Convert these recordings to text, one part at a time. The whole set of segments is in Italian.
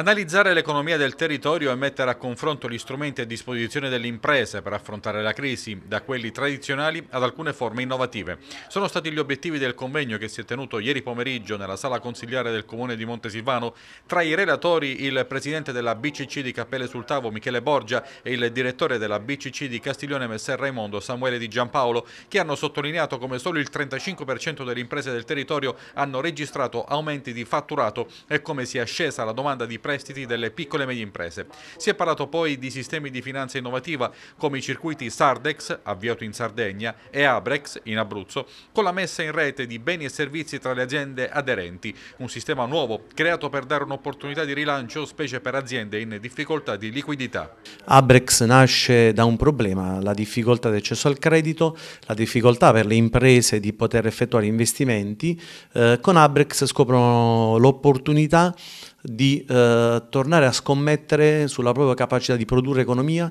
Analizzare l'economia del territorio e mettere a confronto gli strumenti a disposizione delle imprese per affrontare la crisi, da quelli tradizionali ad alcune forme innovative. Sono stati gli obiettivi del convegno che si è tenuto ieri pomeriggio nella sala consigliare del comune di Montesilvano. Tra i relatori il presidente della BCC di Cappelle sul Tavo Michele Borgia e il direttore della BCC di Castiglione Messer Raimondo Samuele Di Giampaolo che hanno sottolineato come solo il 35% delle imprese del territorio hanno registrato aumenti di fatturato e come sia scesa la domanda di prezzi prestiti delle piccole e medie imprese. Si è parlato poi di sistemi di finanza innovativa come i circuiti Sardex, avviato in Sardegna, e Abrex, in Abruzzo, con la messa in rete di beni e servizi tra le aziende aderenti, un sistema nuovo creato per dare un'opportunità di rilancio specie per aziende in difficoltà di liquidità. Abrex nasce da un problema, la difficoltà di accesso al credito, la difficoltà per le imprese di poter effettuare investimenti. Eh, con Abrex scoprono l'opportunità di eh, tornare a scommettere sulla propria capacità di produrre economia,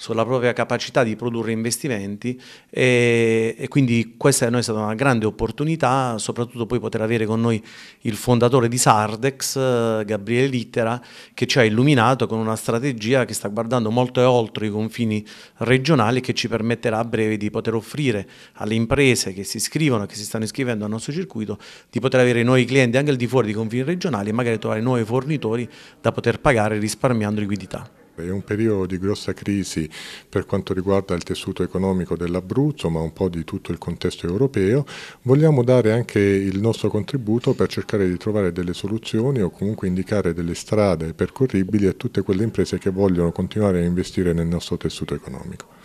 sulla propria capacità di produrre investimenti e, e quindi questa per noi è stata una grande opportunità, soprattutto poi poter avere con noi il fondatore di Sardex, eh, Gabriele Littera, che ci ha illuminato con una strategia che sta guardando molto oltre i confini regionali e che ci permetterà a breve di poter offrire alle imprese che si iscrivono, che si stanno iscrivendo al nostro circuito, di poter avere nuovi clienti anche al di fuori dei confini regionali e magari trovare nuove fornitori da poter pagare risparmiando liquidità. È un periodo di grossa crisi per quanto riguarda il tessuto economico dell'Abruzzo, ma un po' di tutto il contesto europeo. Vogliamo dare anche il nostro contributo per cercare di trovare delle soluzioni o comunque indicare delle strade percorribili a tutte quelle imprese che vogliono continuare a investire nel nostro tessuto economico.